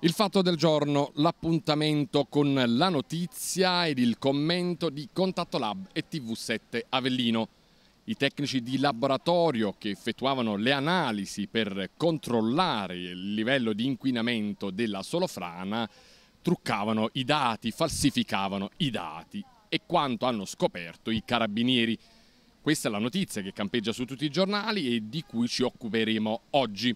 Il fatto del giorno, l'appuntamento con la notizia ed il commento di Contatto Lab e TV7 Avellino. I tecnici di laboratorio che effettuavano le analisi per controllare il livello di inquinamento della solofrana truccavano i dati, falsificavano i dati e quanto hanno scoperto i carabinieri. Questa è la notizia che campeggia su tutti i giornali e di cui ci occuperemo oggi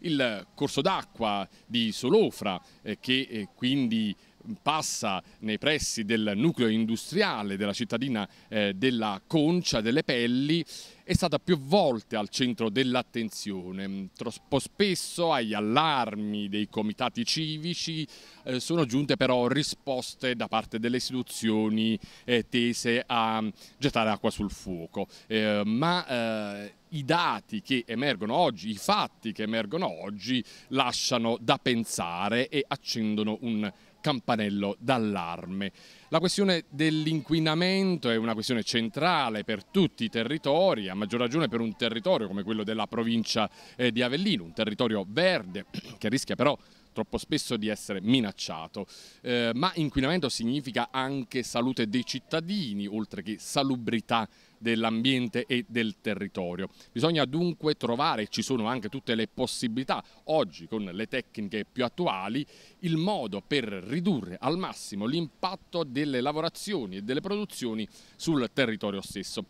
il corso d'acqua di Solofra eh, che eh, quindi passa nei pressi del nucleo industriale della cittadina eh, della Concia delle Pelli è stata più volte al centro dell'attenzione. Mm, troppo spesso agli allarmi dei comitati civici eh, sono giunte però risposte da parte delle istituzioni eh, tese a mm, gettare acqua sul fuoco. Eh, ma eh, i dati che emergono oggi, i fatti che emergono oggi lasciano da pensare e accendono un campanello d'allarme. La questione dell'inquinamento è una questione centrale per tutti i territori, a maggior ragione per un territorio come quello della provincia eh, di Avellino, un territorio verde che rischia però troppo spesso di essere minacciato. Eh, ma inquinamento significa anche salute dei cittadini, oltre che salubrità dell'ambiente e del territorio. Bisogna dunque trovare, ci sono anche tutte le possibilità oggi con le tecniche più attuali, il modo per ridurre al massimo l'impatto delle lavorazioni e delle produzioni sul territorio stesso.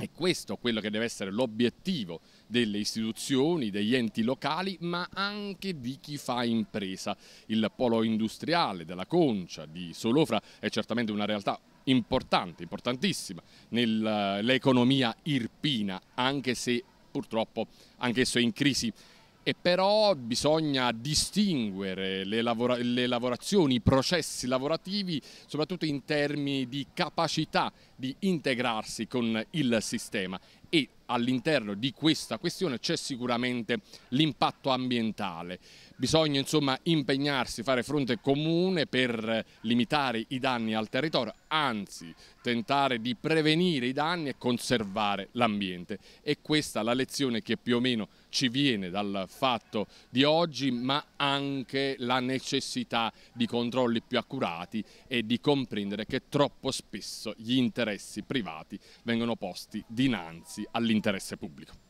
È questo quello che deve essere l'obiettivo delle istituzioni, degli enti locali, ma anche di chi fa impresa. Il polo industriale della Concia di Solofra è certamente una realtà importante, importantissima nell'economia eh, irpina, anche se purtroppo anch'esso è in crisi e però bisogna distinguere le, lavora le, lavorazioni, i processi lavorativi, soprattutto in termini di capacità di integrarsi con il sistema e all'interno di questa questione c'è sicuramente l'impatto ambientale. Bisogna insomma impegnarsi, fare fronte comune per limitare i danni al territorio, anzi tentare di prevenire i danni e conservare l'ambiente. E questa è la lezione che più o meno ci viene dal fatto di oggi, ma anche la necessità di controlli più accurati e di comprendere che troppo spesso gli interessi privati vengono posti dinanzi all'interesse pubblico.